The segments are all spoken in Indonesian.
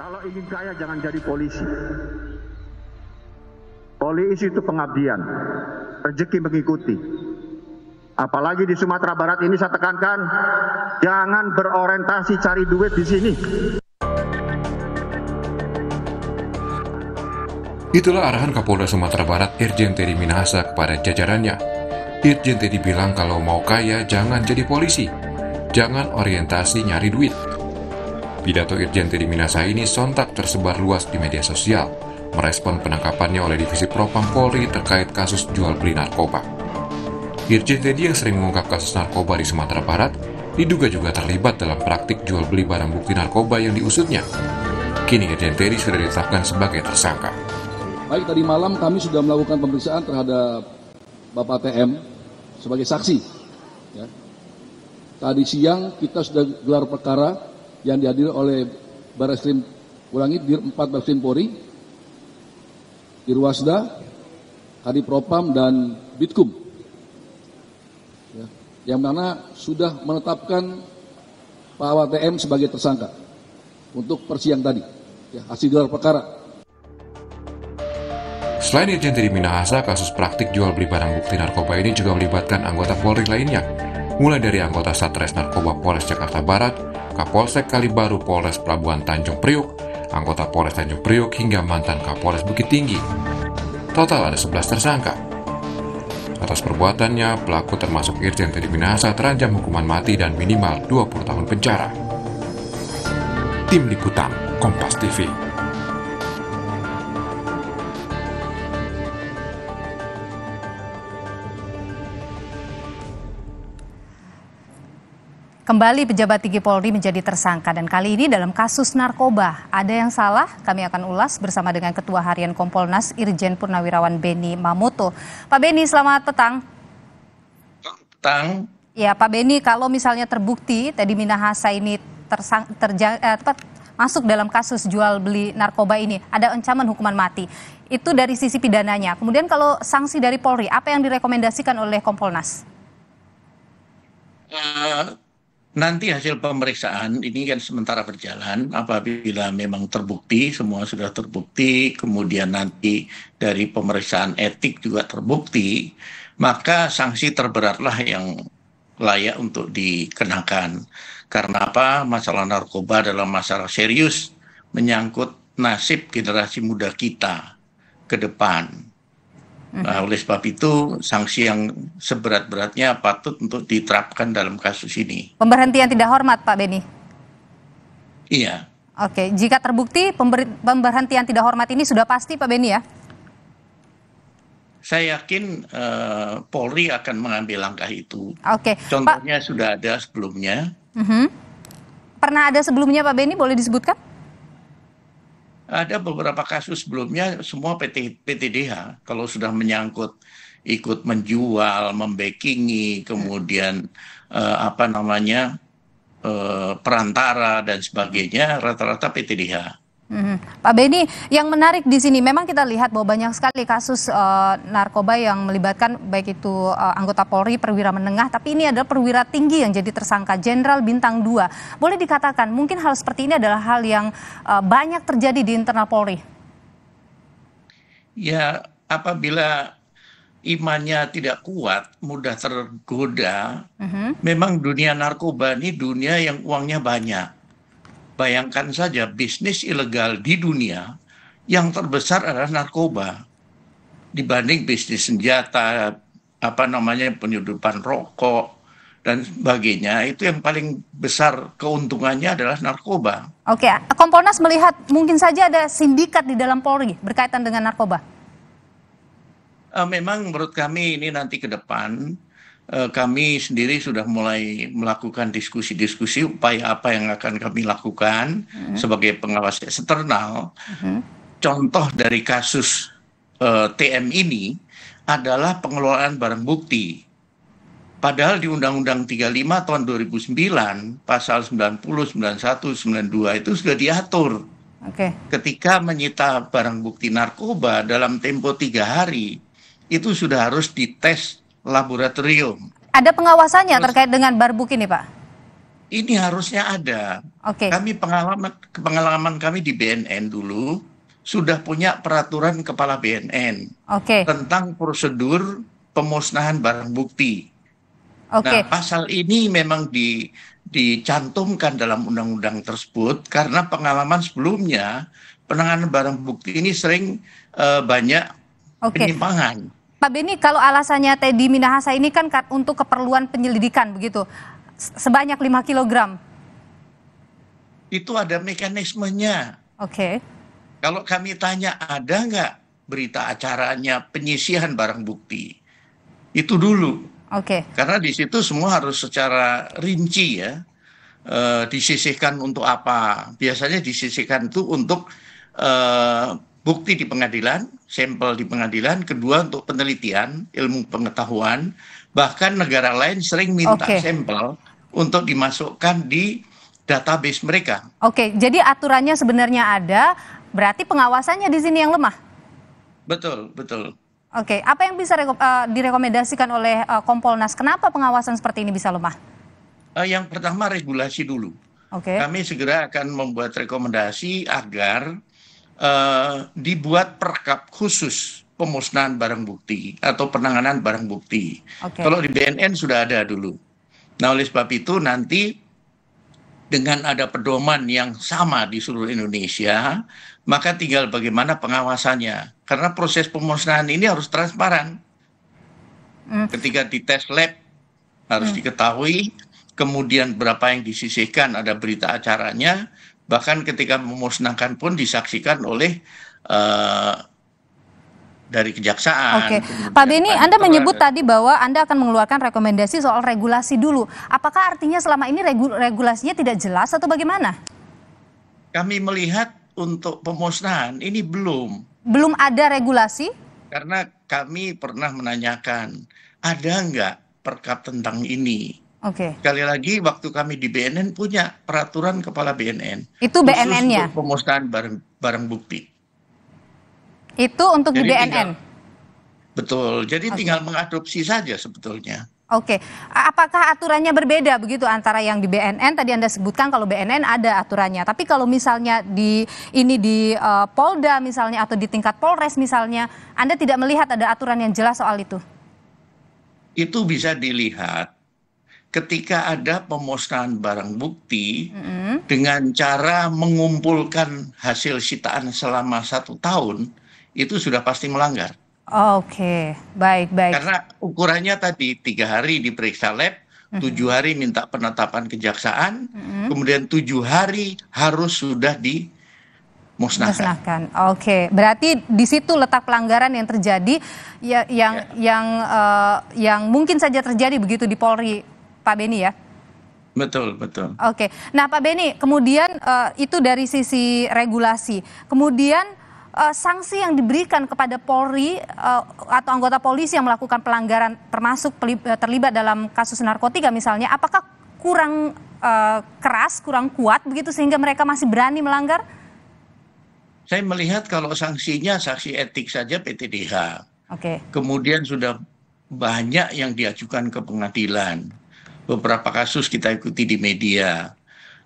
Kalau ingin kaya jangan jadi polisi. Polisi itu pengabdian, rezeki mengikuti. Apalagi di Sumatera Barat ini saya tekankan, jangan berorientasi cari duit di sini. Itulah arahan Kapolda Sumatera Barat Irjen Teddy Minahasa kepada jajarannya. Irjen Teddy bilang kalau mau kaya jangan jadi polisi, jangan orientasi nyari duit. Pidato Irjen Teddy Minasa ini sontak tersebar luas di media sosial, merespon penangkapannya oleh Divisi Propam Polri terkait kasus jual beli narkoba. Irjen Teddy yang sering mengungkap kasus narkoba di Sumatera Barat, diduga juga terlibat dalam praktik jual beli barang bukti narkoba yang diusutnya. Kini Irjen Teddy sudah ditetapkan sebagai tersangka. Baik, tadi malam kami sudah melakukan pemeriksaan terhadap Bapak TM sebagai saksi. Ya. Tadi siang kita sudah gelar perkara yang dihadiri oleh Barreskrim ulangi di 4 Barreskrim Polri, Irwasda, Propam dan Bitkum. Ya, yang mana sudah menetapkan Pak WTM sebagai tersangka untuk persiang tadi, ya, hasil gelar perkara. Selain Irjen Teddy Minahasa, kasus praktik jual beli barang bukti narkoba ini juga melibatkan anggota Polri lainnya, mulai dari anggota Satres Narkoba Polres Jakarta Barat, Kapolsek Kalibaru Polres Pelabuhan Tanjung Priuk, anggota Polres Tanjung Priuk hingga mantan Kapolres Bukit Tinggi. Total ada 11 tersangka. Atas perbuatannya, pelaku termasuk Irjen Teddy Minahasa terancam hukuman mati dan minimal 20 tahun penjara. Tim Liputan, Kompas TV. Kembali pejabat tinggi Polri menjadi tersangka dan kali ini dalam kasus narkoba. Ada yang salah? Kami akan ulas bersama dengan Ketua Harian Kompolnas Irjen Purnawirawan Beni Mamoto. Pak Beni, selamat petang. Petang. Ya, Pak Beni, kalau misalnya terbukti tadi Minahasa ini tersang, terja, eh, tepat, masuk dalam kasus jual beli narkoba ini, ada ancaman hukuman mati. Itu dari sisi pidananya. Kemudian kalau sanksi dari Polri, apa yang direkomendasikan oleh Kompolnas? Eh, Nanti hasil pemeriksaan ini kan sementara berjalan apabila memang terbukti semua sudah terbukti kemudian nanti dari pemeriksaan etik juga terbukti maka sanksi terberatlah yang layak untuk dikenakan. Karena apa? Masalah narkoba adalah masalah serius menyangkut nasib generasi muda kita ke depan Nah, oleh sebab itu sanksi yang seberat-beratnya patut untuk diterapkan dalam kasus ini. Pemberhentian tidak hormat, Pak Beni. Iya. Oke, jika terbukti pember pemberhentian tidak hormat ini sudah pasti, Pak Beni ya. Saya yakin uh, Polri akan mengambil langkah itu. Oke. Contohnya pa sudah ada sebelumnya. Uh mhm. -huh. Pernah ada sebelumnya, Pak Beni? Boleh disebutkan? ada beberapa kasus sebelumnya semua PT, PTDH kalau sudah menyangkut ikut menjual, membackingi, kemudian eh, apa namanya eh, perantara dan sebagainya rata-rata PTDH. Hmm. Pak Beni, yang menarik di sini memang kita lihat bahwa banyak sekali kasus uh, narkoba yang melibatkan baik itu uh, anggota Polri, perwira menengah, tapi ini adalah perwira tinggi yang jadi tersangka, jenderal bintang 2. Boleh dikatakan mungkin hal seperti ini adalah hal yang uh, banyak terjadi di internal Polri. Ya, apabila imannya tidak kuat, mudah tergoda, uh memang dunia narkoba ini dunia yang uangnya banyak Bayangkan saja bisnis ilegal di dunia yang terbesar adalah narkoba dibanding bisnis senjata, apa namanya penyudupan rokok dan sebagainya itu yang paling besar keuntungannya adalah narkoba. Oke, Kompolnas melihat mungkin saja ada sindikat di dalam Polri berkaitan dengan narkoba. Eh, memang menurut kami ini nanti ke depan Eh, kami sendiri sudah mulai melakukan diskusi-diskusi upaya apa yang akan kami lakukan hmm. sebagai pengawas eksternal. Hmm. Contoh dari kasus uh, eh, TM ini adalah pengelolaan barang bukti. Padahal di Undang-Undang 35 tahun 2009 pasal 90, 91, 92 itu sudah diatur. Okay. Ketika menyita barang bukti narkoba dalam tempo tiga hari itu sudah harus dites laboratorium. Ada pengawasannya Terus, terkait dengan barbuk ini, Pak? Ini harusnya ada. Oke. Okay. Kami pengalaman pengalaman kami di BNN dulu sudah punya peraturan kepala BNN okay. tentang prosedur pemusnahan barang bukti. Okay. Nah, pasal ini memang di, dicantumkan dalam undang-undang tersebut karena pengalaman sebelumnya penanganan barang bukti ini sering uh, banyak okay. penyimpangan. Pak Beni, kalau alasannya Teddy Minahasa ini kan untuk keperluan penyelidikan begitu, sebanyak 5 kilogram. Itu ada mekanismenya. Oke. Okay. Kalau kami tanya ada nggak berita acaranya penyisihan barang bukti, itu dulu. Oke. Okay. Karena di situ semua harus secara rinci ya. E, disisihkan untuk apa? Biasanya disisihkan itu untuk e, bukti di pengadilan, sampel di pengadilan, kedua untuk penelitian, ilmu pengetahuan, bahkan negara lain sering minta okay. sampel untuk dimasukkan di database mereka. Oke, okay, jadi aturannya sebenarnya ada, berarti pengawasannya di sini yang lemah. Betul, betul. Oke, okay, apa yang bisa uh, direkomendasikan oleh uh, Kompolnas? Kenapa pengawasan seperti ini bisa lemah? Uh, yang pertama regulasi dulu. Oke. Okay. Kami segera akan membuat rekomendasi agar uh, dibuat perkap khusus pemusnahan barang bukti atau penanganan barang bukti. Okay. Kalau di BNN sudah ada dulu. Nah, oleh sebab itu nanti dengan ada pedoman yang sama di seluruh Indonesia, maka tinggal bagaimana pengawasannya. Karena proses pemusnahan ini harus transparan. Mm. Ketika tes lab harus mm. diketahui, kemudian berapa yang disisihkan, ada berita acaranya, bahkan ketika memusnahkan pun disaksikan oleh uh, dari kejaksaan. Oke, Pak Beni, Anda menyebut tadi bahwa Anda akan mengeluarkan rekomendasi soal regulasi dulu. Apakah artinya selama ini regu regulasinya tidak jelas atau bagaimana? Kami melihat untuk pemusnahan ini belum. Belum ada regulasi? Karena kami pernah menanyakan, ada nggak perkap tentang ini? Oke. Okay. Sekali lagi waktu kami di BNN punya peraturan kepala BNN. Itu BNN-nya. Pemusnahan barang barang bukti. Itu untuk Jadi di BNN. Tinggal, betul. Jadi okay. tinggal mengadopsi saja sebetulnya. Oke. Okay. Apakah aturannya berbeda begitu antara yang di BNN tadi Anda sebutkan kalau BNN ada aturannya. Tapi kalau misalnya di ini di uh, Polda misalnya atau di tingkat Polres misalnya, Anda tidak melihat ada aturan yang jelas soal itu. Itu bisa dilihat ketika ada pemusnahan barang bukti mm-hmm. dengan cara mengumpulkan hasil sitaan selama satu tahun itu sudah pasti melanggar. Oke, okay. baik baik. Karena ukurannya tadi tiga hari diperiksa lab, tujuh mm-hmm. hari minta penetapan kejaksaan, mm-hmm. kemudian tujuh hari harus sudah di Oke, okay. berarti di situ letak pelanggaran yang terjadi ya, yang ya. yang uh, yang mungkin saja terjadi begitu di Polri Pak Beni ya. Betul, betul. Oke. Nah, Pak Beni, kemudian uh, itu dari sisi regulasi. Kemudian uh, sanksi yang diberikan kepada Polri uh, atau anggota polisi yang melakukan pelanggaran termasuk terlibat dalam kasus narkotika misalnya, apakah kurang uh, keras, kurang kuat begitu sehingga mereka masih berani melanggar? Saya melihat kalau sanksinya sanksi etik saja PTDH. Oke. Kemudian sudah banyak yang diajukan ke pengadilan beberapa kasus kita ikuti di media.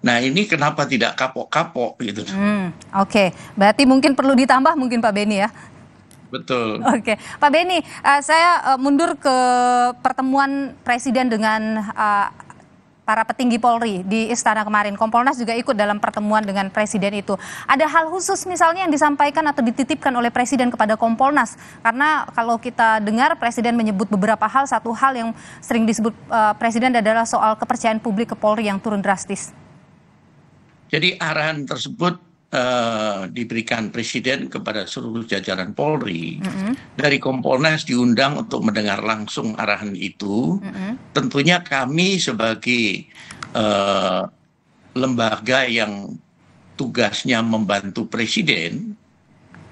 Nah ini kenapa tidak kapok-kapok gitu? Hmm, Oke, okay. berarti mungkin perlu ditambah mungkin Pak Beni ya. Betul. Oke, okay. Pak Beni, uh, saya uh, mundur ke pertemuan Presiden dengan uh, para petinggi Polri di istana kemarin. Kompolnas juga ikut dalam pertemuan dengan presiden itu. Ada hal khusus misalnya yang disampaikan atau dititipkan oleh presiden kepada Kompolnas? Karena kalau kita dengar presiden menyebut beberapa hal, satu hal yang sering disebut uh, presiden adalah soal kepercayaan publik ke Polri yang turun drastis. Jadi arahan tersebut uh, diberikan presiden kepada seluruh jajaran Polri. Mm -hmm. Dari Kompolnas diundang untuk mendengar langsung arahan itu. Mm -hmm. Tentunya kami sebagai uh, lembaga yang tugasnya membantu presiden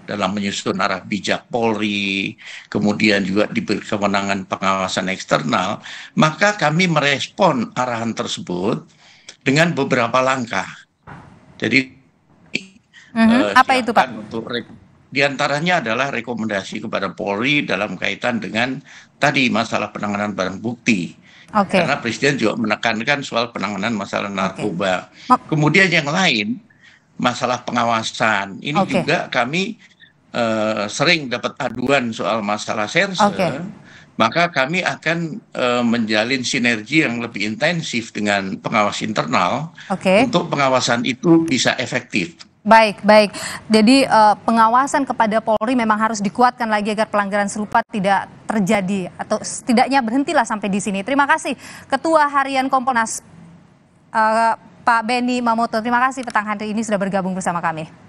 dalam menyusun arah bijak Polri, kemudian juga diberi kewenangan pengawasan eksternal, maka kami merespon arahan tersebut dengan beberapa langkah. Jadi Uh, Apa itu Pak? Untuk di antaranya adalah rekomendasi kepada Polri dalam kaitan dengan tadi masalah penanganan barang bukti. Okay. Karena Presiden juga menekankan soal penanganan masalah narkoba. Okay. Kemudian yang lain masalah pengawasan. Ini okay. juga kami uh, sering dapat aduan soal masalah serse. Okay. Maka kami akan uh, menjalin sinergi yang lebih intensif dengan pengawas internal okay. untuk pengawasan itu bisa efektif. Baik, baik. Jadi uh, pengawasan kepada Polri memang harus dikuatkan lagi agar pelanggaran serupa tidak terjadi atau setidaknya berhentilah sampai di sini. Terima kasih Ketua Harian Kompolnas uh, Pak Beni Mamoto. Terima kasih petang hari ini sudah bergabung bersama kami.